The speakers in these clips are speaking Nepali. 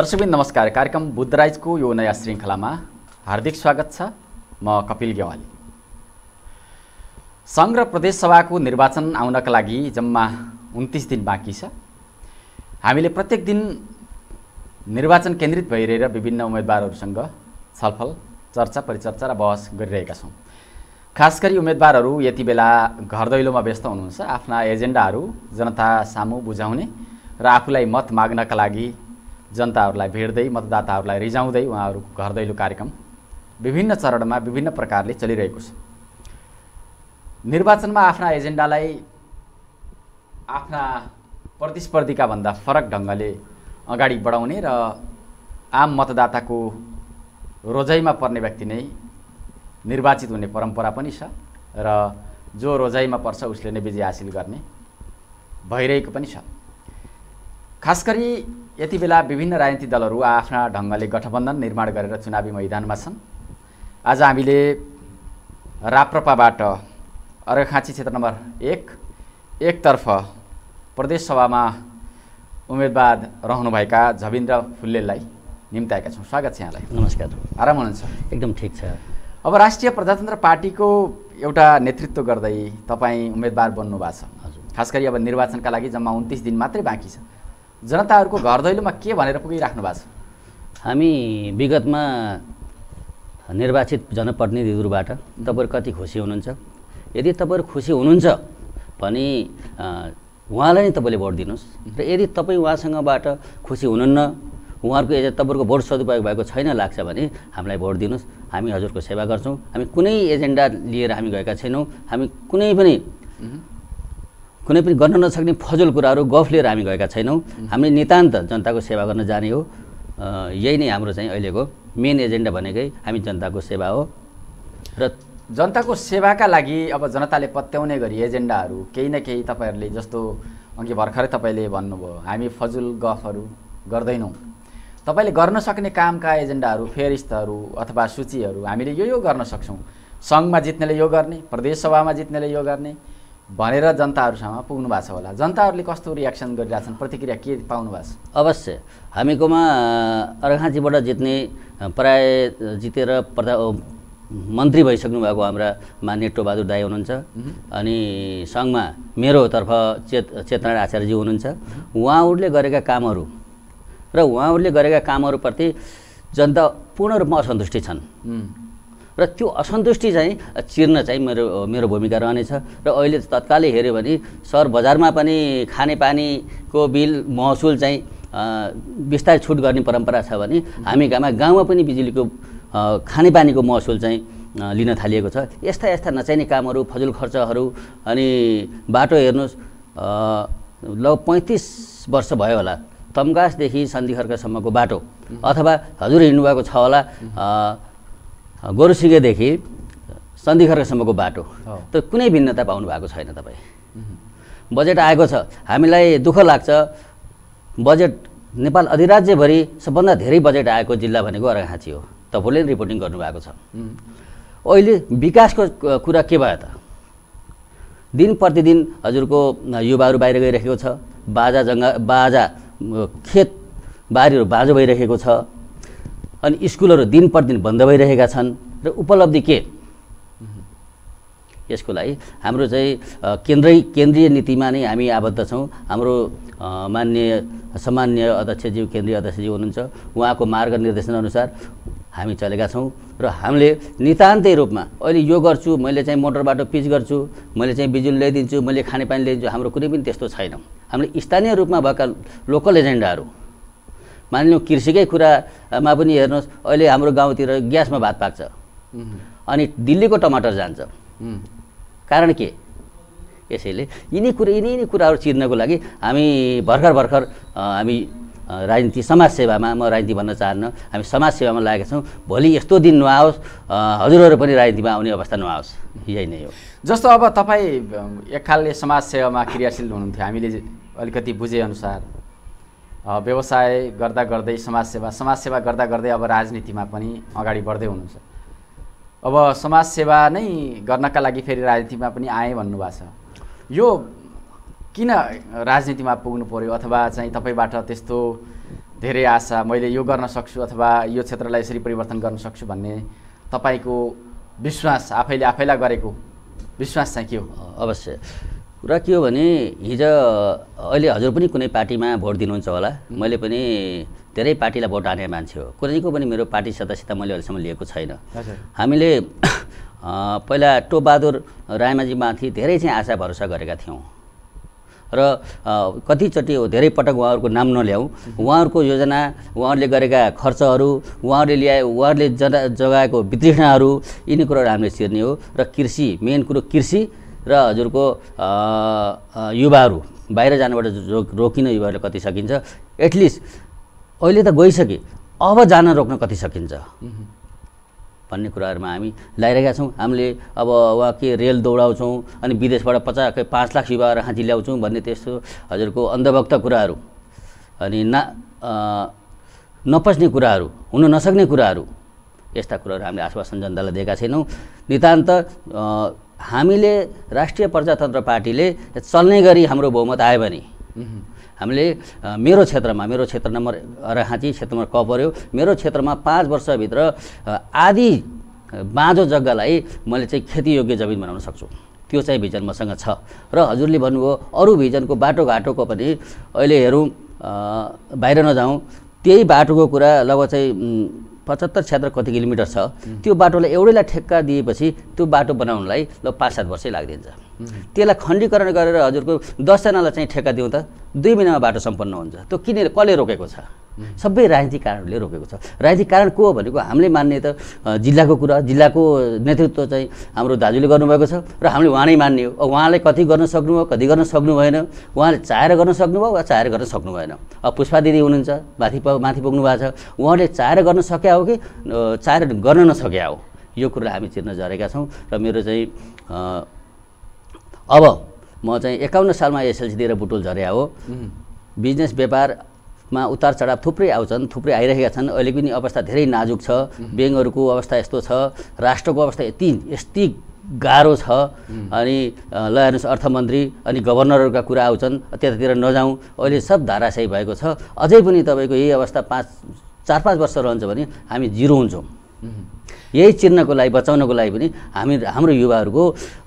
दर्शकबिन नमस्कार कार्यक्रम बुद्धराइजको यो नयाँ श्रृङ्खलामा हार्दिक स्वागत छ म कपिल गेवाली सङ्घ र प्रदेशसभाको निर्वाचन आउनका लागि जम्मा उन्तिस दिन बाँकी छ हामीले प्रत्येक दिन निर्वाचन केन्द्रित भइरहेर विभिन्न उम्मेदवारहरूसँग छलफल चर्चा परिचर्चा र बहस गरिरहेका छौँ खास गरी उम्मेदवारहरू यति बेला घर दैलोमा व्यस्त हुनुहुन्छ आफ्ना एजेन्डाहरू जनता सामु बुझाउने र आफूलाई मत माग्नका लागि जनताहरूलाई भेट्दै मतदाताहरूलाई रिजाउँदै उहाँहरूको घर दैलो कार्यक्रम विभिन्न चरणमा विभिन्न प्रकारले चलिरहेको छ निर्वाचनमा आफ्ना एजेन्डालाई आफ्ना प्रतिस्पर्धीका भन्दा फरक ढङ्गले अगाडि बढाउने र आम मतदाताको रोजाइमा पर्ने व्यक्ति नै निर्वाचित हुने परम्परा पनि छ र जो रोजाइमा पर्छ उसले नै विजय हासिल गर्ने भइरहेको पनि छ खास गरी यति बेला विभिन्न राजनीतिक दलहरू आफ्ना ढङ्गले गठबन्धन निर्माण गरेर चुनावी मैदानमा छन् आज हामीले राप्रपाबाट अर्घखाँची क्षेत्र नम्बर एक एकतर्फ प्रदेश सभामा उम्मेदवार रहनुभएका झविन्द्र फुल्लेललाई निम्ताएका छौँ स्वागत छ यहाँलाई नमस्कार आराम हुनुहुन्छ एकदम ठिक छ अब राष्ट्रिय प्रजातन्त्र पार्टीको एउटा नेतृत्व गर्दै तपाईँ उम्मेदवार बन्नु भएको छ खास गरी अब निर्वाचनका लागि जम्मा उन्तिस दिन मात्रै बाँकी छ जनताहरूको घर दैलोमा के भनेर पुगिराख्नु भएको छ हामी विगतमा निर्वाचित जनप्रतिनिधिहरूबाट तपाईँहरू कति खुसी हुनुहुन्छ यदि तपाईँहरू खुसी हुनुहुन्छ भने उहाँलाई नै तपाईँले भोट दिनुहोस् र यदि तपाईँ उहाँसँगबाट खुसी हुनुहुन्न उहाँहरूको एजेन्ट तपाईँहरूको भोट सदुपयोग भएको छैन लाग्छ भने हामीलाई भोट दिनुहोस् हामी हजुरको सेवा गर्छौँ हामी कुनै एजेन्डा लिएर हामी गएका छैनौँ हामी कुनै पनि कुनै पनि गर्न नसक्ने फजुल कुराहरू गफ लिएर हामी गएका छैनौँ हामीले नितान्त जनताको सेवा गर्न जाने हो यही नै हाम्रो चाहिँ अहिलेको मेन एजेन्डा भनेकै हामी जनताको सेवा हो र जनताको सेवाका लागि अब जनताले पत्याउने गरी एजेन्डाहरू केही न केही तपाईँहरूले जस्तो अघि भर्खरै तपाईँले भन्नुभयो हामी फजुल गफहरू गर्दैनौँ तपाईँले गर्न सक्ने कामका एजेन्डाहरू फेरिस्तहरू अथवा सूचीहरू हामीले यो यो गर्न सक्छौँ सङ्घमा जित्नेले यो गर्ने प्रदेशसभामा जित्नेले यो गर्ने भनेर जनताहरूसँग पुग्नु भएको छ होला जनताहरूले कस्तो रियाक्सन गरिरहेछन् प्रतिक्रिया के पाउनु भएको छ अवश्य हामीकोमा अर्घाँचीबाट जित्ने प्राय जितेर प्रधा मन्त्री भइसक्नु भएको हाम्रा मान्य टोबहादुर दाई हुनुहुन्छ अनि सङ्घमा तर्फ चेत चेतनारायण आचार्यजी हुनुहुन्छ उहाँहरूले गरेका कामहरू र उहाँहरूले गरेका कामहरूप्रति जनता पूर्ण रूपमा असन्तुष्टि छन् र त्यो असन्तुष्टि चाहिँ चिर्न चाहिँ मेरो मेरो भूमिका रहनेछ र अहिले तत्कालै हेऱ्यो भने सहर बजारमा पनि खानेपानीको बिल महसुल चाहिँ बिस्तारै छुट गर्ने परम्परा छ भने हामी गाउँमा गाउँमा पनि बिजुलीको खानेपानीको महसुल चाहिँ लिन थालिएको छ यस्ता यस्ता नचाहिने कामहरू फजुल खर्चहरू अनि बाटो हेर्नुहोस् लग पैँतिस वर्ष भयो होला तम्कासदेखि सन्धिखर्कासम्मको बाटो अथवा हजुर हिँड्नुभएको छ होला गोरुसिगेदेखि सन्धिखर्कसम्मको बाटो त कुनै भिन्नता पाउनु भएको छैन तपाईँ बजेट आएको छ हामीलाई दुःख लाग्छ बजेट नेपाल अधिराज्यभरि सबभन्दा धेरै बजेट आएको जिल्ला भनेको अर्घाँची हो तपाईँले रिपोर्टिङ गर्नुभएको छ अहिले विकासको कुरा के भयो त दिन प्रतिदिन हजुरको युवाहरू बाहिर गइरहेको छ बाजा जङ्गा बाजा खेत बारीहरू बाँझो भइरहेको छ अनि स्कुलहरू दिन प्रतिदिन बन्द भइरहेका छन् र उपलब्धि के यसको लागि हाम्रो चाहिँ केन्द्रै केन्द्रीय नीतिमा नै हामी आबद्ध छौँ हाम्रो मान्य सामान्य अध्यक्षज्यू केन्द्रीय अध्यक्षज्यू हुनुहुन्छ उहाँको मार्ग अनुसार हामी चलेका छौँ र हामीले नितान्तै रूपमा अहिले यो गर्छु मैले चाहिँ मोटर बाटो पिच गर्छु मैले चाहिँ बिजुली ल्याइदिन्छु मैले खानेपानी ल्याइदिन्छु हाम्रो कुनै पनि त्यस्तो छैन हामीले स्थानीय रूपमा भएका लोकल एजेन्डाहरू मानिलिउँ कृषिकै कुरामा पनि हेर्नुहोस् अहिले हाम्रो गाउँतिर ग्यासमा भात पाक्छ अनि दिल्लीको टमाटर जान्छ कारण के यसैले यिनी कुरा यिनी यिनी कुराहरू चिर्नको लागि हामी भर्खर भर्खर हामी राजनीति समाजसेवामा म राजनीति भन्न चाहन्न हामी समाजसेवामा लागेका छौँ भोलि यस्तो दिन नआओस् हजुरहरू पनि राजनीतिमा आउने अवस्था नआओस् यही नै हो जस्तो अब तपाईँ एक खालले समाजसेवामा क्रियाशील हुनुहुन्थ्यो हामीले अलिकति बुझेअनुसार व्यवसाय गर्दा गर्दै समाजसेवा समाजसेवा गर्दा गर्दै अब राजनीतिमा पनि अगाडि बढ्दै हुनुहुन्छ अब समाजसेवा नै गर्नका लागि फेरि राजनीतिमा पनि आएँ भन्नुभएको छ यो किन राजनीतिमा पुग्नु पऱ्यो अथवा चाहिँ तपाईँबाट त्यस्तो धेरै आशा मैले यो गर्न सक्छु अथवा यो क्षेत्रलाई यसरी परिवर्तन गर्न सक्छु भन्ने तपाईँको विश्वास आफैले आफैलाई गरेको विश्वास चाहिँ के हो अवश्य र के हो भने हिजो अहिले हजुर पनि कुनै पार्टीमा भोट दिनुहुन्छ होला मैले पनि धेरै पार्टीलाई भोट हाने मान्छे हो कुनैको पनि मेरो पार्टी सदस्यता मैले अहिलेसम्म लिएको छैन हामीले पहिला टोपबहादुर रायमाझीमाथि धेरै चाहिँ आशा भरोसा गरेका थियौँ र कतिचोटि धेरै पटक उहाँहरूको नाम नल्याउँ उहाँहरूको योजना उहाँहरूले गरेका खर्चहरू उहाँहरूले ल्याए उहाँहरूले जगा जगाएको वितृष्णाहरू यिनी कुरोहरू हामीले चिर्ने हो र कृषि मेन कुरो कृषि र हजुरको युवाहरू बाहिर जानबाट रोक रोकिन युवाहरूले कति सकिन्छ एटलिस्ट अहिले त गइसके अब जान रोक्न कति सकिन्छ भन्ने कुराहरूमा हामी लगाइरहेका छौँ हामीले अब वा के रेल दौडाउँछौँ अनि विदेशबाट पचास पाँच लाख युवाहरू हाँची ल्याउँछौँ भन्ने त्यस्तो हजुरको अन्धभक्त कुराहरू अनि ना नपच्ने कुराहरू हुन नसक्ने कुराहरू यस्ता कुराहरू हामीले आश्वासन जनतालाई दिएका छैनौँ नितान्त हामीले राष्ट्रिय प्रजातन्त्र पार्टीले चल्ने गरी हाम्रो बहुमत आयो भने हामीले मेरो क्षेत्रमा मेरो क्षेत्र नम्बर राँची क्षेत्र नम्बर क पऱ्यो मेरो क्षेत्रमा पाँच वर्षभित्र आधी बाँझो जग्गालाई मैले चाहिँ खेतीयोग्य जमिन बनाउन सक्छु त्यो चाहिँ भिजन मसँग छ र हजुरले भन्नुभयो अरू भिजनको बाटोघाटोको पनि अहिले हेरौँ बाहिर नजाउँ त्यही बाटोको कुरा लगभग चाहिँ पचहत्तर क्षेत्र कति किलोमिटर छ त्यो बाटोलाई एउटैलाई ठेक्का दिएपछि त्यो बाटो बनाउनलाई ल पाँच सात वर्षै लागिदिन्छ त्यसलाई खण्डीकरण गरेर हजुरको दसजनालाई चाहिँ ठेक्का दिउँ त दुई महिनामा बाटो सम्पन्न हुन्छ त्यो किनेर कसले रोकेको छ सबै राजनीतिक कारणले रोकेको छ राजनीतिक कारण को हो भनेको हामीले मान्ने त जिल्लाको कुरा जिल्लाको नेतृत्व चाहिँ हाम्रो दाजुले गर्नुभएको छ र हामीले उहाँ नै मान्ने हो उहाँले कति गर्न सक्नुभयो कति गर्न सक्नु भएन उहाँले चाहेर गर्न सक्नुभयो वा चाहेर गर्न सक्नु भएन अब पुष्पा दिदी हुनुहुन्छ माथि माथि पुग्नु भएको छ उहाँले चाहेर गर्न सकेका हो कि चाहेर गर्न नसकेका हो यो कुरालाई हामी चिर्न झरेका छौँ र मेरो चाहिँ अब म चाहिँ एकाउन्न सालमा एसएलसी दिएर बुटोल झरेका हो बिजनेस व्यापार मा उतार चढाव थुप्रै आउँछन् थुप्रै आइरहेका छन् अहिले पनि अवस्था धेरै नाजुक छ ब्याङ्कहरूको अवस्था यस्तो छ राष्ट्रको अवस्था यति यति गाह्रो छ अनि ल हेर्नुहोस् अर्थमन्त्री अनि गभर्नरहरूका कुरा आउँछन् त्यतातिर नजाउँ अहिले सब धाराशाही भएको छ अझै पनि तपाईँको यही अवस्था पाँच चार पाँच वर्ष रहन्छ भने हामी जिरो हुन्छौँ यही चिन्नको लागि बचाउनको लागि पनि हामी हाम्रो युवाहरूको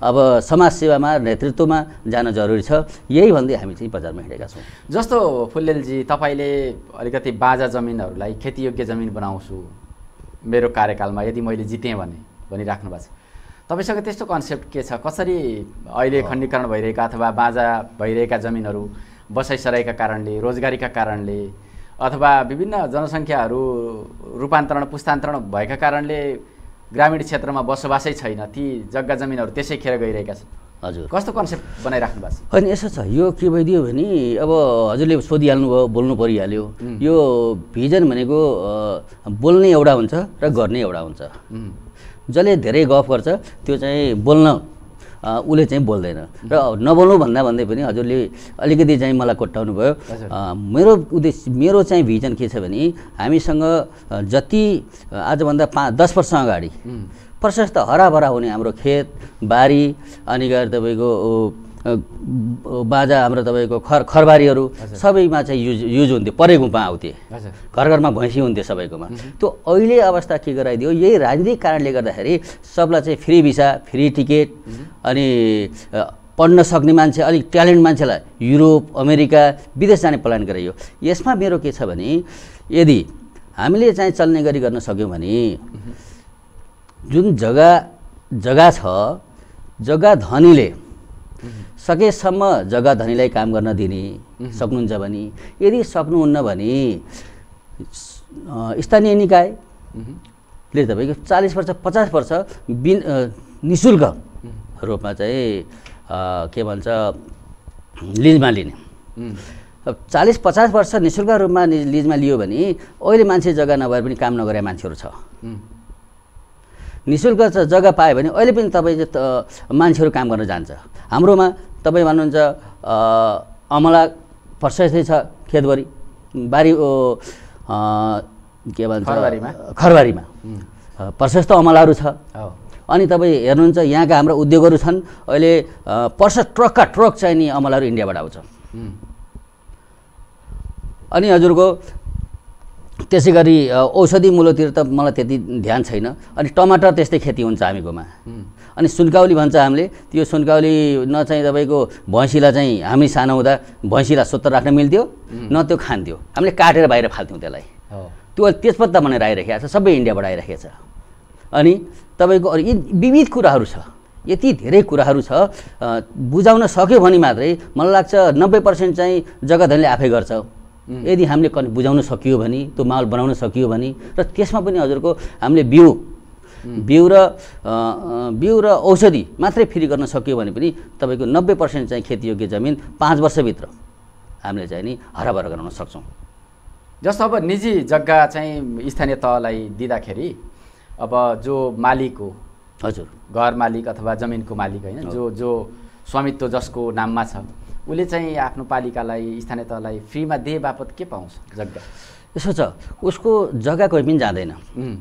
अब समाजसेवामा नेतृत्वमा जान जरुरी छ यही भन्दै हामी चाहिँ बजारमा हिँडेका छौँ जस्तो फुलेलजी तपाईँले अलिकति बाजा जमिनहरूलाई खेतीयोग्य जमिन बनाउँछु मेरो कार्यकालमा यदि मैले जितेँ भने भनिराख्नु भएको छ तपाईँसँग त्यस्तो कन्सेप्ट के छ कसरी अहिले खण्डीकरण भइरहेका अथवा बाजा भइरहेका जमिनहरू बसाइसराईका कारणले रोजगारीका कारणले अथवा विभिन्न जनसङ्ख्याहरू रूपान्तरण पुस्तान्तरण भएका कारणले ग्रामीण क्षेत्रमा बसोबासै छैन ती जग्गा जमिनहरू त्यसै खेर गइरहेका छन् हजुर कस्तो कन्सेप्ट बनाइराख्नु भएको छ होइन यसो छ यो के भइदियो भने अब हजुरले सोधिहाल्नु भयो बोल्नु परिहाल्यो यो भिजन भनेको बोल्ने एउटा हुन्छ र गर्ने एउटा हुन्छ जसले धेरै गफ गर्छ त्यो चाहिँ बोल्न उसले चाहिँ बोल्दैन र नबोल्नु भन्दा भन्दै पनि हजुरले अलिकति चाहिँ मलाई कोट्याउनु भयो मेरो उद्देश्य मेरो चाहिँ भिजन के छ भने हामीसँग जति आजभन्दा पाँच दस वर्ष अगाडि प्रशस्त हराभरा हुने हाम्रो खेत बारी अनि गएर तपाईँको बाजा हाम्रो तपाईँको खर खरबारीहरू सबैमा चाहिँ युज युज हुन्थ्यो गुम्पा आउँथे घर घरमा भैँसी हुन्थ्यो सबैकोमा त्यो अहिले अवस्था के गराइदियो यही राजनीतिक कारणले गर्दाखेरि सबलाई चाहिँ फ्री भिसा फ्री टिकट अनि पढ्न सक्ने मान्छे अलिक ट्यालेन्ट मान्छेलाई युरोप अमेरिका विदेश जाने प्लान गराइयो यसमा मेरो के छ भने यदि हामीले चाहिँ चल्ने गरी गर्न सक्यौँ भने जुन जग्गा जग्गा छ जग्गा धनीले सकेसम्म जग्गा धनीलाई काम गर्न दिने सक्नुहुन्छ भने यदि सक्नुहुन्न भने स्थानीय निकायले तपाईँको चालिस वर्ष पचास वर्ष बिन नि रूपमा चाहिँ के भन्छ लिजमा लिने अब चालिस पचास वर्ष नि शुल्क रूपमा लिजमा लियो भने अहिले मान्छे जग्गा नभए पनि काम नगरे मान्छेहरू छ निशुल्क जग्गा पायो भने अहिले पनि तपाईँ मान्छेहरू काम गर्न जान्छ हाम्रोमा तपाईँ भन्नुहुन्छ अमला प्रशस्तै छ खेतबारी बारी के भन्छ खरबारीमा प्रशस्त अमलाहरू छ अनि तपाईँ हेर्नुहुन्छ यहाँका हाम्रो उद्योगहरू छन् अहिले प्रशस्त ट्रकका ट्रक चाहिँ नि अमलाहरू इन्डियाबाट आउँछ अनि हजुरको त्यसै गरी औषधि मूलतिर त मलाई त्यति ध्यान छैन अनि टमाटर त्यस्तै खेती हुन्छ हामीकोमा अनि सुनकाउली भन्छ हामीले त्यो सुनकाउली न चाहिँ तपाईँको भैँसीलाई चाहिँ हामी सानो हुँदा भैँसीलाई स्वतः राख्न मिल्थ्यो न त्यो खान्थ्यो हामीले काटेर बाहिर फाल्थ्यौँ त्यसलाई त्यो तेजपत्ता भनेर आइरहेको छ सबै इन्डियाबाट आइरहेको छ अनि तपाईँको अरू यी विविध कुराहरू छ यति धेरै कुराहरू छ बुझाउन सक्यो भने मात्रै मलाई लाग्छ नब्बे पर्सेन्ट चाहिँ जगतहरूले आफै गर्छ यदि हामीले बुझाउन सकियो भने त्यो माहौल बनाउन सकियो भने र त्यसमा पनि हजुरको हामीले बिउ बिउ र बिउ र औषधि मात्रै फ्री गर्न सकियो भने पनि तपाईँको नब्बे पर्सेन्ट चाहिँ खेतीयोग्य जमिन पाँच वर्षभित्र हामीले चाहिँ नि हराभरा गराउन सक्छौँ जस्तो अब निजी जग्गा चाहिँ स्थानीय तहलाई दिँदाखेरि अब जो मालिक हो हजुर घर मालिक अथवा जमिनको मालिक होइन जो जो स्वामित्व जसको नाममा छ उसले चाहिँ आफ्नो पालिकालाई स्थानीय तहलाई फ्रीमा दिए बापत के पाउँछ जग्गा यसो छ उसको जग्गा कोही पनि जाँदैन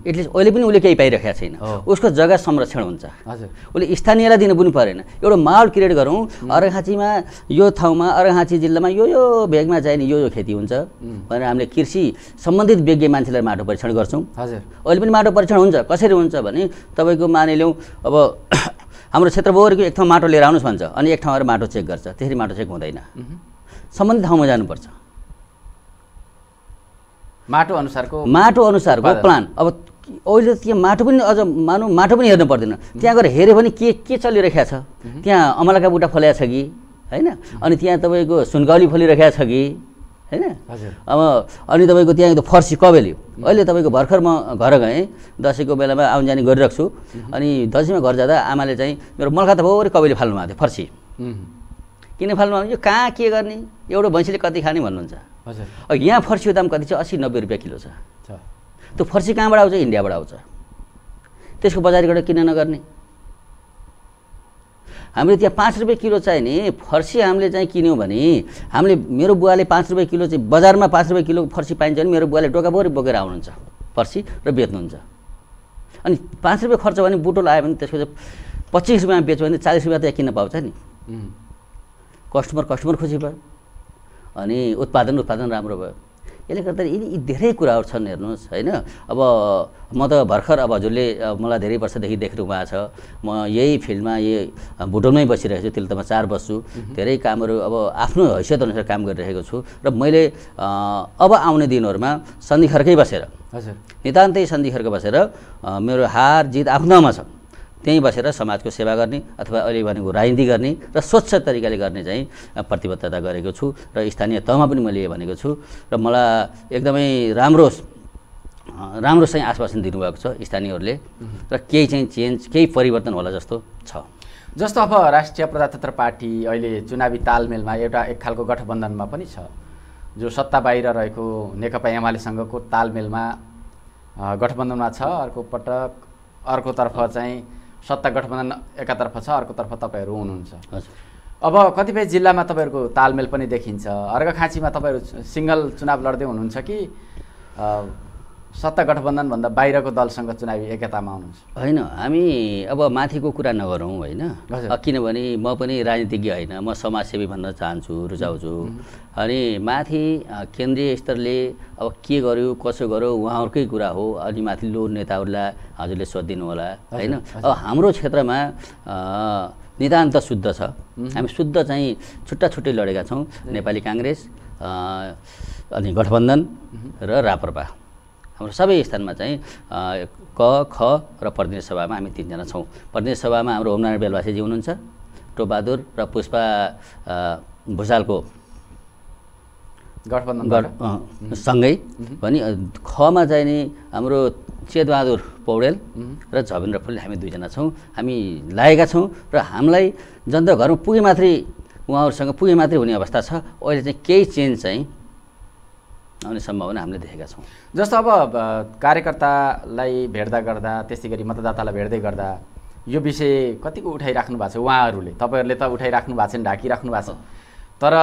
एटलिस्ट अहिले पनि उसले केही पाइरहेको छैन उसको जग्गा संरक्षण हुन्छ हजुर उसले स्थानीयलाई दिनु पनि परेन एउटा माहौल क्रिएट गरौँ अरघाँचीमा यो ठाउँमा अरघाँची जिल्लामा यो यो भेगमा चाहिने यो यो खेती हुन्छ भनेर हामीले कृषि सम्बन्धित विज्ञ मान्छेलाई माटो परीक्षण गर्छौँ हजुर अहिले पनि माटो परीक्षण हुन्छ कसरी हुन्छ भने तपाईँको मानिलिउँ अब हाम्रो क्षेत्र क्षेत्रभरिको एक ठाउँ माटो लिएर आउनुहोस् भन्छ अनि एक ठाउँहरू माटो चेक गर्छ त्यसरी माटो चेक हुँदैन सम्बन्धित ठाउँमा जानुपर्छ माटो अनुसारको माटो अनुसारको प्लान अब अहिले त्यहाँ माटो पनि अझ मानौँ माटो पनि हेर्नु पर्दैन त्यहाँ गएर हेऱ्यो भने के के चलिरहेको छ त्यहाँ अमलाका बुट्टा फल्याएको छ कि होइन अनि त्यहाँ तपाईँको सुनगौली फलिरहेको छ कि होइन अब अनि तपाईँको त्यहाँ फर्सी कबेल्यो अहिले तपाईँको भर्खर म घर गएँ दसैँको बेलामा आउनु जाने गरिरहेको छु अनि दसैँमा घर जाँदा आमाले चाहिँ मेरो त मलखाताभरि कबेली फाल्नु भएको थियो फर्सी किन फाल्नु यो कहाँ के गर्ने एउटा भैँसीले कति खाने भन्नुहुन्छ हजुर यहाँ फर्सीको दाम कति छ अस्सी नब्बे रुपियाँ किलो छ त्यो फर्सी कहाँबाट आउँछ इन्डियाबाट आउँछ त्यसको बजारीबाट किन नगर्ने हामीले त्यहाँ पाँच रुपियाँ किलो चाहियो नि फर्सी हामीले चाहिँ किन्यौँ भने हामीले मेरो बुवाले पाँच रुपियाँ किलो चाहिँ बजारमा पाँच रुपियाँ किलो फर्सी पाइन्छ भने मेरो बुवाले बोरी बोकेर आउनुहुन्छ फर्सी र बेच्नुहुन्छ अनि पाँच रुपियाँ खर्च भने बुटोल आयो भने त्यसको चाहिँ पच्चिस रुपियाँमा बेच्यो भने चालिस रुपियाँ त किन्न पाउँछ नि कस्टमर कस्टमर खुसी भयो अनि उत्पादन उत्पादन राम्रो भयो यसले गर्दा यी धेरै कुराहरू छन् हेर्नुहोस् होइन अब म त भर्खर अब हजुरले मलाई धेरै वर्षदेखि देख्नु भएको छ म यही फिल्डमा यही भुटनमै बसिरहेको छु त्यसले त म चार बस्छु धेरै कामहरू अब आफ्नो हैसियत अनुसार काम गरिरहेको छु र मैले अब आउने दिनहरूमा सन्धिखर्कै बसेर हजुर नितान्तै सन्धिखर्क बसेर मेरो हार जित आफ्नोमा छ त्यहीँ बसेर समाजको सेवा गर्ने अथवा अहिले भनेको राजनीति गर्ने र स्वच्छ तरिकाले गर्ने चाहिँ प्रतिबद्धता गरेको छु र स्थानीय तहमा पनि मैले भनेको छु र मलाई एकदमै राम्रो राम्रो चाहिँ आश्वासन दिनुभएको छ स्थानीयहरूले र केही चाहिँ चेन्ज केही परिवर्तन होला जस्तो छ जस्तो अब राष्ट्रिय प्रजातन्त्र पार्टी अहिले चुनावी तालमेलमा एउटा एक खालको गठबन्धनमा पनि छ जो सत्ता बाहिर रहेको नेकपा एमालेसँगको तालमेलमा गठबन्धनमा छ अर्को पटक अर्कोतर्फ चाहिँ सत्ता गठबन्धन एकातर्फ छ अर्कोतर्फ तपाईँहरू हुनुहुन्छ अब कतिपय जिल्लामा तपाईँहरूको तालमेल पनि देखिन्छ अर्घखाँचीमा तपाईँहरू सिङ्गल चुनाव लड्दै हुनुहुन्छ कि सत्ता गठबन्धनभन्दा बाहिरको दलसँग चुनावी एकतामा आउनुहुन्छ होइन हामी अब माथिको कुरा नगरौँ होइन किनभने म पनि राजनीतिज्ञ होइन म समाजसेवी भन्न चाहन्छु रुचाउँछु अनि माथि केन्द्रीय स्तरले अब के गर्यो कसो गर्यो उहाँहरूकै कुरा हो अनि लो नेताहरूलाई हजुरले सोधिदिनु होला होइन अब हाम्रो क्षेत्रमा नितान्त शुद्ध छ हामी शुद्ध चाहिँ छुट्टा छुट्टै लडेका छौँ नेपाली काङ्ग्रेस अनि गठबन्धन र रापरपा हाम्रो सबै स्थानमा चाहिँ क ख र प्रदेश सभामा हामी तिनजना छौँ प्रदेश सभामा हाम्रो होमनारायण बेलवासीजी हुनुहुन्छ टोबहादुर र पुष्पा भुषालको गठबन्धन सँगै पनि खमा चाहिँ नि हाम्रो चेतबहादुर पौडेल र झवेन्द्र फुल हामी दुईजना छौँ हामी लागेका छौँ र हामीलाई जनता घरमा पुगे मात्रै उहाँहरूसँग पुगे मात्रै हुने अवस्था छ अहिले चाहिँ केही चेन्ज चाहिँ आउने सम्भावना हामीले देखेका छौँ जस्तो अब कार्यकर्तालाई भेट्दा गर्दा त्यस्तै गरी मतदातालाई भेट्दै गर्दा यो विषय कतिको उठाइराख्नु भएको छ उहाँहरूले तपाईँहरूले त उठाइराख्नु भएको छ नि ढाकिराख्नु भएको छ तर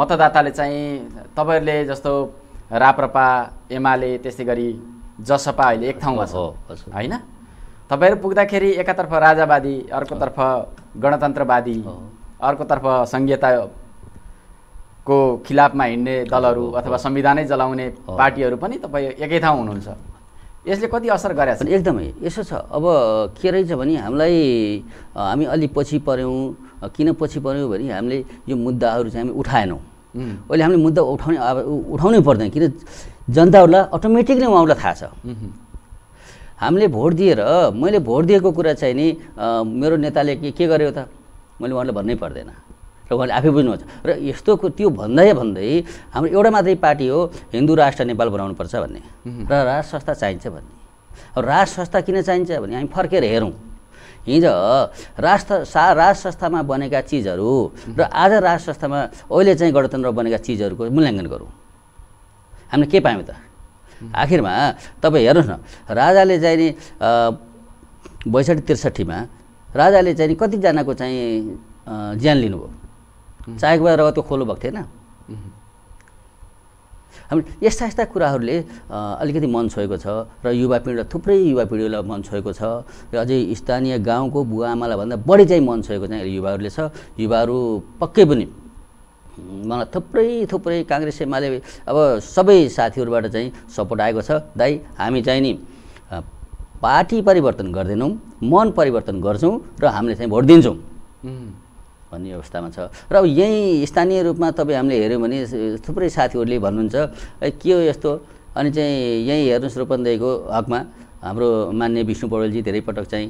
मतदाताले चाहिँ तपाईँहरूले जस्तो राप्रपा एमाले त्यस्तै गरी जसपा अहिले एक ठाउँमा छ होइन तपाईँहरू पुग्दाखेरि एकातर्फ राजावादी अर्कोतर्फ गणतन्त्रवादी अर्कोतर्फ सङ्घीयता को खिलाफमा हिँड्ने दलहरू अथवा संविधानै जलाउने पार्टीहरू पनि तपाईँ एकै ठाउँ हुनुहुन्छ यसले कति असर गरेका छन् एकदमै यसो छ अब के रहेछ भने हामीलाई हामी अलि पछि पऱ्यौँ किन पछि पऱ्यौँ भने हामीले यो मुद्दाहरू चाहिँ हामी उठाएनौँ अहिले हामीले मुद्दा उठाउने अब उठाउनै पर्दैन किन जनताहरूलाई अटोमेटिकली उहाँहरूलाई थाहा छ हामीले भोट दिएर मैले भोट दिएको कुरा चाहिँ नि मेरो नेताले के के गर्यो त मैले उहाँलाई भन्नै पर्दैन र उहाँले आफै बुझ्नुहुन्छ र यस्तो त्यो भन्दै भन्दै हाम्रो एउटा मात्रै पार्टी हो हिन्दू राष्ट्र नेपाल बनाउनुपर्छ भन्ने र राज संस्था चाहिन्छ भन्ने अब राज संस्था किन चाहिन्छ भने हामी फर्केर हेरौँ हिजो राष्ट्र सा राज संस्थामा बनेका चिजहरू र आज राज संस्थामा अहिले चाहिँ गणतन्त्र बनेका चिजहरूको मूल्याङ्कन गरौँ हामीले के पायौँ त आखिरमा तपाईँ हेर्नुहोस् न राजाले चाहिँ नि बैसठी त्रिसठीमा राजाले चाहिँ नि कतिजनाको चाहिँ ज्यान लिनुभयो चाहेको बेला रगतको खोलो भएको थिएन हामी यस्ता यस्ता कुराहरूले अलिकति मन छोएको छ र युवा पिँढी थुप्रै युवा पिँढीलाई मन छोएको छ र अझै स्थानीय गाउँको बुवा आमालाई भन्दा बढी चाहिँ मन छोएको चाहिँ युवाहरूले छ युवाहरू पक्कै पनि मलाई थुप्रै थुप्रै काङ्ग्रेस एमाले अब सबै साथीहरूबाट चाहिँ सपोर्ट आएको छ दाइ हामी चाहिँ नि पार्टी परिवर्तन गर्दैनौँ मन परिवर्तन गर्छौँ र हामीले चाहिँ भोट दिन्छौँ भन्ने अवस्थामा छ र अब यहीँ स्थानीय रूपमा तपाईँ हामीले हेऱ्यौँ भने थुप्रै साथीहरूले भन्नुहुन्छ के हो यस्तो अनि चाहिँ यहीँ हेर्नुहोस् रूपन्देहीको हकमा हाम्रो मान्य विष्णु पौडेलजी धेरै पटक चाहिँ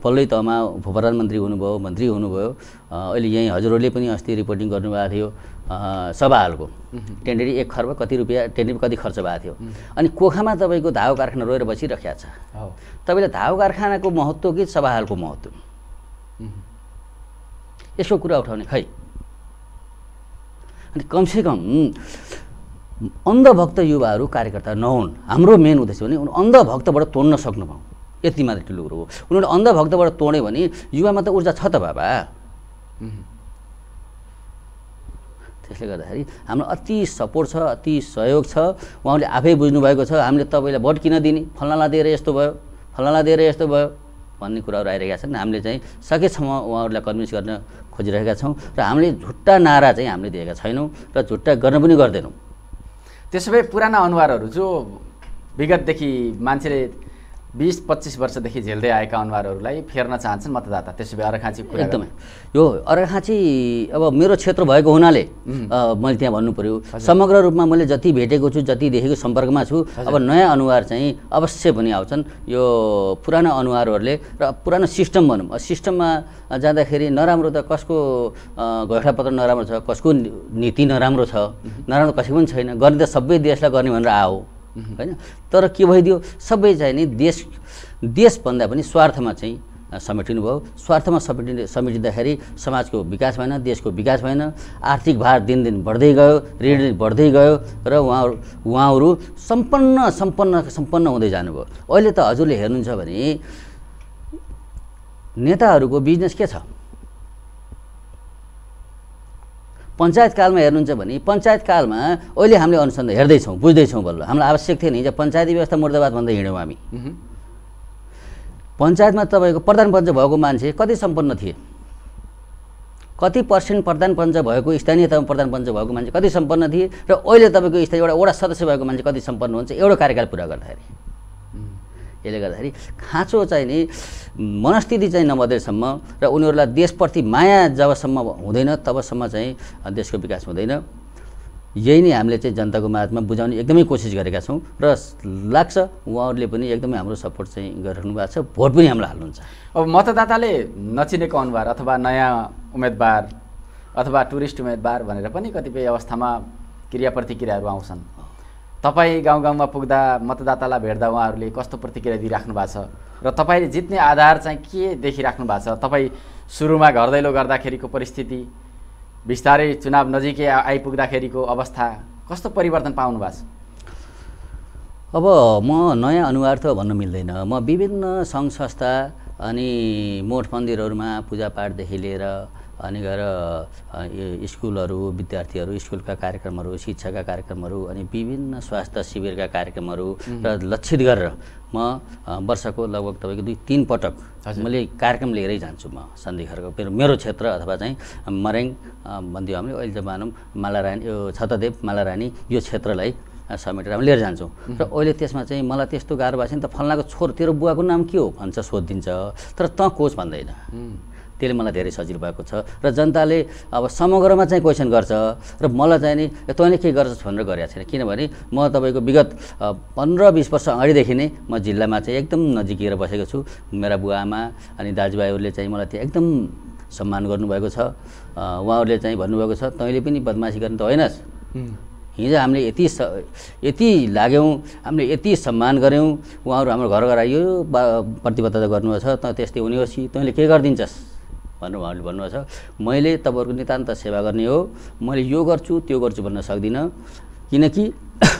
उपल्लै तहमा प्रधानमन्त्री हुनुभयो मन्त्री हुनुभयो अहिले यहीँ हजुरहरूले पनि अस्ति रिपोर्टिङ गर्नुभएको थियो सभा हालको टेन्डेरी एक खर्ब कति रुपियाँ टेन्डेरी कति खर्च भएको थियो अनि कोखामा तपाईँको धाव कारखाना रोएर बसिरहेको छ तपाईँले धाव कारखानाको महत्त्व कि सभा हालको महत्त्व यसको कुरा उठाउने खै अनि कमसेकम अन्धभक्त युवाहरू कार्यकर्ता नहुन् हाम्रो मेन उद्देश्य भने उनीहरू अन्धभक्तबाट तोड्न सक्नु पाउँ यति मात्र ठुलो कुरो हो उनीहरू अन्धभक्तबाट तोड्यो भने युवामा त ऊर्जा छ त बाबा त्यसले गर्दाखेरि हाम्रो अति सपोर्ट छ अति सहयोग छ उहाँले आफै बुझ्नुभएको छ हामीले तपाईँलाई भोट किन दिने फलाना दिएर यस्तो भयो फलाना दिएर यस्तो भयो भन्ने कुराहरू आइरहेका छन् हामीले चाहिँ सकेसम्म उहाँहरूलाई कन्भिन्स गर्न खोजिरहेका छौँ र हामीले झुट्टा नारा चाहिँ हामीले दिएका छैनौँ र झुट्टा गर्न पनि गर्दैनौँ त्यसो भए पुराना अनुहारहरू जो विगतदेखि मान्छेले बिस पच्चिस वर्षदेखि झेल्दै आएका अनुहारहरूलाई फेर्न चाहन्छन् मतदाता त्यसो भए अर्खाँची एकदमै यो अर्घाँची अब मेरो क्षेत्र भएको हुनाले मैले त्यहाँ भन्नु पऱ्यो समग्र रूपमा मैले जति भेटेको छु जति देखेको सम्पर्कमा छु अब नयाँ अनुहार चाहिँ अवश्य पनि आउँछन् यो पुरानो अनुहारहरूले र पुरानो सिस्टम भनौँ सिस्टममा जाँदाखेरि नराम्रो त कसको घोषणापत्र नराम्रो छ कसको नीति नराम्रो छ नराम्रो कसै पनि छैन गर्ने त सबै देशलाई गर्ने भनेर आऊ होइन तर के भइदियो सबै चाहिँ नि देश देशभन्दा पनि स्वार्थमा चाहिँ समेटिनु भयो स्वार्थमा समेटि समेटिँदाखेरि समाजको विकास भएन देशको विकास भएन आर्थिक भार दिनदिन बढ्दै गयो ऋण बढ्दै गयो र उहाँहरू उहाँहरू सम्पन्न सम्पन्न सम्पन्न हुँदै जानुभयो अहिले त हजुरले हेर्नुहुन्छ भने नेताहरूको बिजनेस के छ पञ्चायतकालमा हेर्नुहुन्छ भने पञ्चायतकालमा अहिले हामीले अनुसन्धान हेर्दैछौँ बुझ्दैछौँ बल्ल हामीलाई आवश्यक थियो नि जब पञ्चायती व्यवस्था मुर्दाबाद भन्दा हिँड्यौँ हामी पञ्चायतमा तपाईँको प्रधानपञ्च भएको मान्छे कति सम्पन्न थिए कति पर्सेन्ट प्रधानपञ्च भएको स्थानीय तहमा प्रधान प्रधानपञ्च भएको मान्छे कति सम्पन्न थिए र अहिले तपाईँको स्थानीय एउटा वडा सदस्य भएको मान्छे कति सम्पन्न हुन्छ एउटा कार्यकाल पुरा गर्दाखेरि यसले गर्दाखेरि खाँचो चाहिँ नि मनस्थिति चाहिँ नबदेसम्म र उनीहरूलाई देशप्रति माया जबसम्म हुँदैन तबसम्म चाहिँ देशको विकास हुँदैन यही नै हामीले चाहिँ जनताको माझमा बुझाउने एकदमै कोसिस गरेका छौँ र लाग्छ उहाँहरूले पनि एकदमै हाम्रो सपोर्ट चाहिँ गरिराख्नु भएको छ भोट पनि हामीलाई हाल्नुहुन्छ अब मतदाताले नचिनेको अनुहार अथवा नयाँ उम्मेदवार अथवा टुरिस्ट उम्मेदवार भनेर पनि कतिपय अवस्थामा क्रिया प्रतिक्रियाहरू आउँछन् तपाईँ गाउँ गाउँमा पुग्दा मतदातालाई भेट्दा उहाँहरूले कस्तो प्रतिक्रिया दिइराख्नु भएको छ र तपाईँले जित्ने आधार चाहिँ के देखिराख्नु भएको छ तपाईँ सुरुमा घर दैलो गर्दाखेरिको परिस्थिति बिस्तारै चुनाव नजिकै आइपुग्दाखेरिको अवस्था कस्तो परिवर्तन पाउनु भएको छ अब म नयाँ अनुहार त भन्नु मिल्दैन म विभिन्न सङ्घ संस्था अनि मठ मन्दिरहरूमा पूजापाठदेखि लिएर अनि गएर स्कुलहरू विद्यार्थीहरू स्कुलका कार्यक्रमहरू शिक्षाका कार्यक्रमहरू अनि विभिन्न स्वास्थ्य शिविरका कार्यक्रमहरू र लक्षित गरेर म वर्षको लगभग तपाईँको दुई तिन पटक मैले कार्यक्रम लिएरै जान्छु म सन्धिखरको मेरो मेरो क्षेत्र अथवा चाहिँ मरेङ भनिदियो हामीले अहिले त मानौँ मालारानी यो छतदेव मालारानी यो क्षेत्रलाई समेटेर हामी लिएर जान्छौँ र अहिले त्यसमा चाहिँ मलाई त्यस्तो गाह्रो भएको छ नि त फल्नाको छोरो तेरो बुवाको नाम के हो भन्छ सोधिदिन्छ तर त कोच भन्दैन त्यसले मलाई धेरै सजिलो भएको छ र जनताले अब समग्रमा चाहिँ क्वेसन गर्छ र मलाई चाहिँ नि तैँले के गर्छस् भनेर गरेको छैन किनभने म तपाईँको विगत पन्ध्र बिस वर्ष अगाडिदेखि नै म जिल्लामा चाहिँ एकदम नजिकिएर बसेको छु मेरा बुवा आमा अनि दाजुभाइहरूले चाहिँ मलाई त्यो एकदम सम्मान गर्नुभएको छ उहाँहरूले चाहिँ भन्नुभएको छ तैँले पनि बदमासी गर्नु त होइनस् हिजो हामीले यति स यति लाग्यौँ हामीले यति सम्मान गऱ्यौँ उहाँहरू हाम्रो घर घर यो प्रतिबद्धता गर्नुभएको छ त त्यस्तै हुने होस् कि तैँले के गरिदिन्छस् भनेर उहाँहरूले भन्नुभएको छ मैले तपाईँहरूको नितान्त सेवा गर्ने हो मैले यो गर्छु त्यो गर्छु भन्न सक्दिनँ किनकि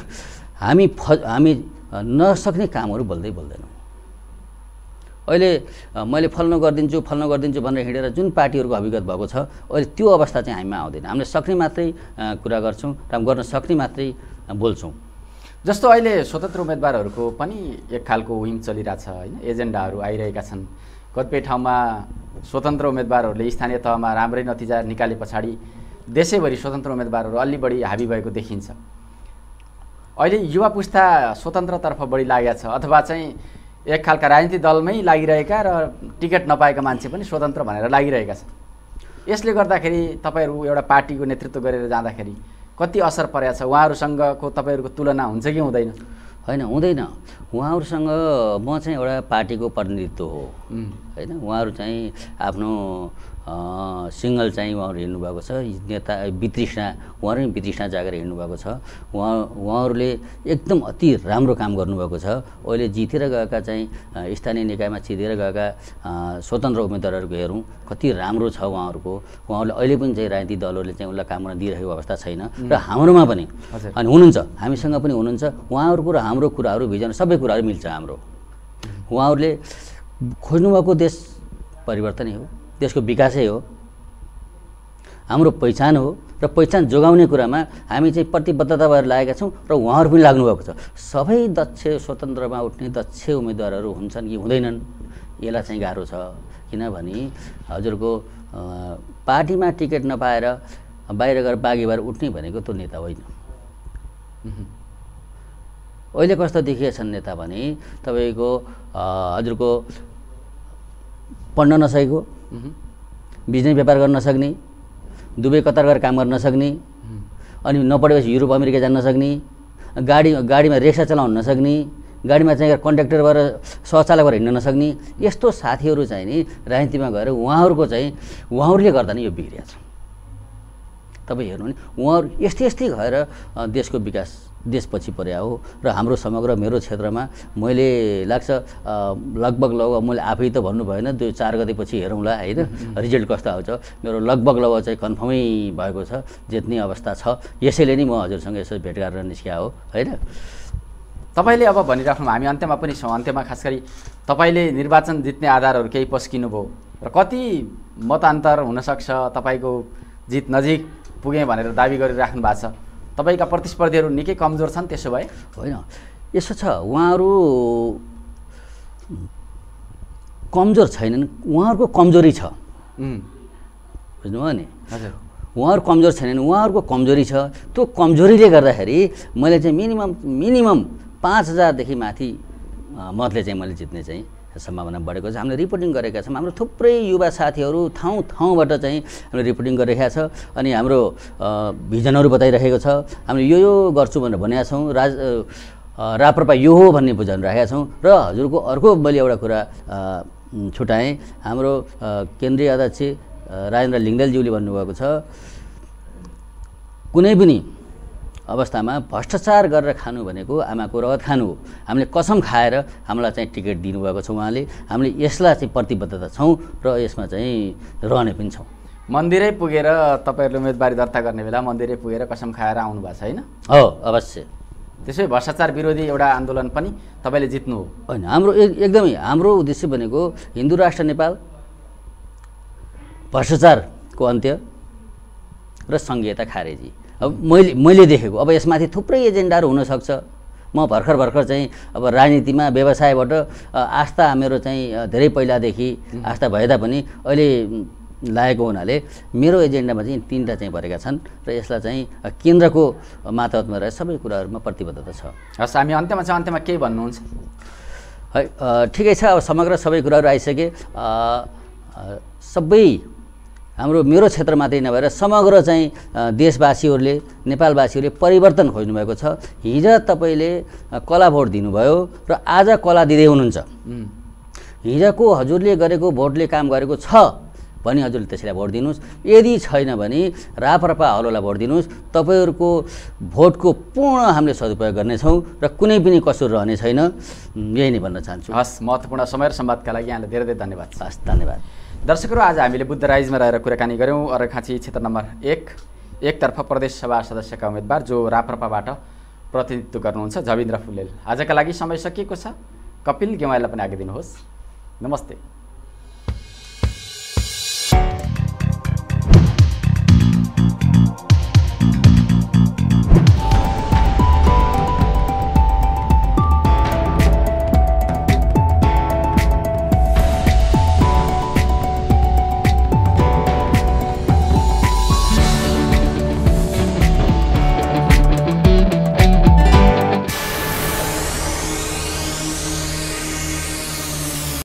हामी फ हामी नसक्ने कामहरू बोल्दै बोल्दैनौँ अहिले मैले फल्नु गरिदिन्छु फल्न गरिदिन्छु भनेर हिँडेर जुन पार्टीहरूको अभिगत भएको छ अहिले त्यो अवस्था चाहिँ हामीमा आउँदैन हामीले सक्ने मात्रै कुरा गर्छौँ र गर्न सक्ने मात्रै बोल्छौँ जस्तो अहिले स्वतन्त्र उम्मेदवारहरूको पनि एक खालको विङ चलिरहेछ होइन एजेन्डाहरू आइरहेका छन् कतिपय ठाउँमा स्वतन्त्र उम्मेदवारहरूले स्थानीय तहमा राम्रै नतिजा निकाले पछाडि देशैभरि स्वतन्त्र उम्मेदवारहरू अलि बढी हाबी भएको देखिन्छ अहिले युवा पुस्ता स्वतन्त्रतर्फ बढी लागेको छ अथवा चाहिँ एक खालका राजनीतिक दलमै लागिरहेका र टिकट नपाएका मान्छे पनि स्वतन्त्र भनेर लागिरहेका छन् यसले गर्दाखेरि तपाईँहरू एउटा पार्टीको नेतृत्व गरेर जाँदाखेरि कति असर परेको छ उहाँहरूसँगको तपाईँहरूको तुलना हुन्छ कि हुँदैन होइन हुँदैन उहाँहरूसँग म चाहिँ एउटा पार्टीको प्रतिनिधित्व हो होइन उहाँहरू चाहिँ आफ्नो सिङ्गल चाहिँ उहाँहरू हिँड्नुभएको छ नेता वितृष्णा उहाँहरू पनि वितृष्णा जागेर हिँड्नुभएको छ उहाँ उहाँहरूले एकदम अति राम्रो काम गर्नुभएको छ अहिले जितेर गएका चाहिँ स्थानीय निकायमा चितेर गएका स्वतन्त्र उम्मेद्वारहरूको हेरौँ कति राम्रो छ उहाँहरूको उहाँहरूले अहिले पनि चाहिँ राजनीतिक दलहरूले चाहिँ उसलाई काम गर्न दिइरहेको अवस्था छैन र हाम्रोमा पनि अनि हुनुहुन्छ हामीसँग पनि हुनुहुन्छ उहाँहरूको र हाम्रो कुराहरू भिजन सबै कुराहरू मिल्छ हाम्रो उहाँहरूले खोज्नुभएको देश परिवर्तनै हो देशको विकासै हो हाम्रो पहिचान हो र पहिचान जोगाउने कुरामा हामी चाहिँ प्रतिबद्धता भएर लागेका छौँ र उहाँहरू पनि लाग्नुभएको छ सबै दक्ष स्वतन्त्रमा उठ्ने दक्ष उम्मेदवारहरू हुन्छन् कि हुँदैनन् यसलाई चाहिँ गाह्रो छ किनभने हजुरको पार्टीमा टिकट नपाएर बाहिर गएर बाघी भएर उठ्ने भनेको त्यो नेता होइन अहिले कस्तो देखिएछन् नेता भने तपाईँको हजुरको पढ्न नसकेको बिजनेस व्यापार गर्न नसक्ने दुबई कतार गएर काम गर्न नसक्ने अनि नपढेपछि युरोप अमेरिका जान नसक्ने गाडी गाडीमा रिक्सा चलाउन नसक्ने गाडीमा चाहिँ कन्ट्याक्टर भएर सहचालक भएर हिँड्न नसक्ने यस्तो साथीहरू चाहिँ नि राजनीतिमा गएर उहाँहरूको चाहिँ उहाँहरूले गर्दा नै यो बिग्रिया छ तपाईँ हेर्नु भने उहाँहरू यस्तै यस्तै गएर देशको विकास देशपछि पर्या हो र हाम्रो समग्र मेरो क्षेत्रमा मैले लाग्छ लगभग लगभग मैले आफै त भन्नु भएन त्यो चार गतेपछि हेरौँला होइन रिजल्ट कस्तो आउँछ मेरो लगभग लगभग चाहिँ कन्फर्मै भएको छ जित्ने अवस्था छ यसैले नै म हजुरसँग यसो भेट गरेर निस्किया हो होइन तपाईँले अब भनिराख्नु हामी अन्त्यमा पनि छौँ अन्त्यमा खास गरी तपाईँले निर्वाचन जित्ने आधारहरू केही पस्किनु पस्किनुभयो र कति मतान्तर हुनसक्छ तपाईँको जित नजिक पुगेँ भनेर दावी गरिराख्नु भएको छ तपाईँका प्रतिस्पर्धीहरू निकै कमजोर छन् त्यसो भए होइन यसो छ उहाँहरू कमजोर छैनन् उहाँहरूको कमजोरी छ बुझ्नुभयो नि हजुर उहाँहरू कमजोर छैनन् उहाँहरूको कमजोरी छ त्यो कमजोरीले गर्दाखेरि मैले चाहिँ मिनिमम मिनिमम पाँच हजारदेखि माथि मतले चाहिँ मैले जित्ने चाहिँ सम्भावना बढेको छ हामीले रिपोर्टिङ गरेका छौँ हाम्रो थुप्रै युवा साथीहरू ठाउँ ठाउँबाट चाहिँ हामीले रिपोर्टिङ गरिरहेका छ अनि हाम्रो भिजनहरू बताइरहेको छ हामीले यो यो गर्छु भनेर भनेका छौँ राज राप्रपा यो हो भन्ने राखेका छौँ र हजुरको अर्को मैले एउटा कुरा छुट्याएँ हाम्रो केन्द्रीय अध्यक्ष राजेन्द्र लिङ्गेलज्यूले भन्नुभएको छ कुनै पनि अवस्थामा भ्रष्टाचार गरेर खानु भनेको आमाको रगत खानु हो हामीले कसम खाएर हामीलाई चाहिँ टिकट दिनुभएको छ उहाँले हामीले यसलाई चाहिँ प्रतिबद्धता छौँ र यसमा चाहिँ रहने पनि छौँ मन्दिरै पुगेर तपाईँहरूले उम्मेदवारी दर्ता गर्ने बेला मन्दिरै पुगेर कसम खाएर आउनु भएको छ होइन हो अवश्य त्यसै भ्रष्टाचार विरोधी एउटा आन्दोलन पनि तपाईँले जित्नु हो होइन हाम्रो एकदमै हाम्रो उद्देश्य भनेको हिन्दू राष्ट्र नेपाल भ्रष्टाचारको अन्त्य र सङ्घीयता खारेजी अब मैले मैले देखेको अब यसमाथि थुप्रै एजेन्डाहरू हुनसक्छ म भर्खर भर्खर चाहिँ अब राजनीतिमा व्यवसायबाट आस्था मेरो चाहिँ धेरै पहिलादेखि आस्था भए तापनि अहिले लागेको हुनाले मेरो एजेन्डामा चाहिँ तिनवटा चाहिँ भरेका छन् र यसलाई चाहिँ केन्द्रको मातहतमा रहेर सबै कुराहरूमा प्रतिबद्धता छ हस् हामी अन्त्यमा चाहिँ अन्त्यमा केही भन्नुहुन्छ है ठिकै छ अब समग्र सबै कुराहरू आइसके सबै हाम्रो मेरो क्षेत्र मात्रै नभएर समग्र चाहिँ देशवासीहरूले नेपालवासीहरूले परिवर्तन खोज्नुभएको छ हिज तपाईँले कला भोट दिनुभयो र आज कला दिँदै हुनुहुन्छ हिजोको हजुरले गरेको भोटले काम गरेको छ भने हजुरले त्यसैलाई भोट दिनुहोस् यदि छैन भने रापरपा हलोलाई भोट दिनुहोस् तपाईँहरूको भोटको पूर्ण हामीले सदुपयोग गर्नेछौँ र कुनै पनि कसुर रहने छैन यही नै भन्न चाहन्छु हस् महत्त्वपूर्ण समय र सम्वादका लागि यहाँलाई धेरै धेरै धन्यवाद हस् धन्यवाद दर्शकहरू आज हामीले बुद्ध राइजमा रहेर कुराकानी गऱ्यौँ अरखाँची क्षेत्र नम्बर एक एकतर्फ प्रदेशसभा सदस्यका उम्मेदवार जो राप्रपाबाट प्रतिनिधित्व गर्नुहुन्छ जविन्द्र फुलेल आजका लागि समय सकिएको छ कपिल गेवाईलाई पनि आगे दिनुहोस् नमस्ते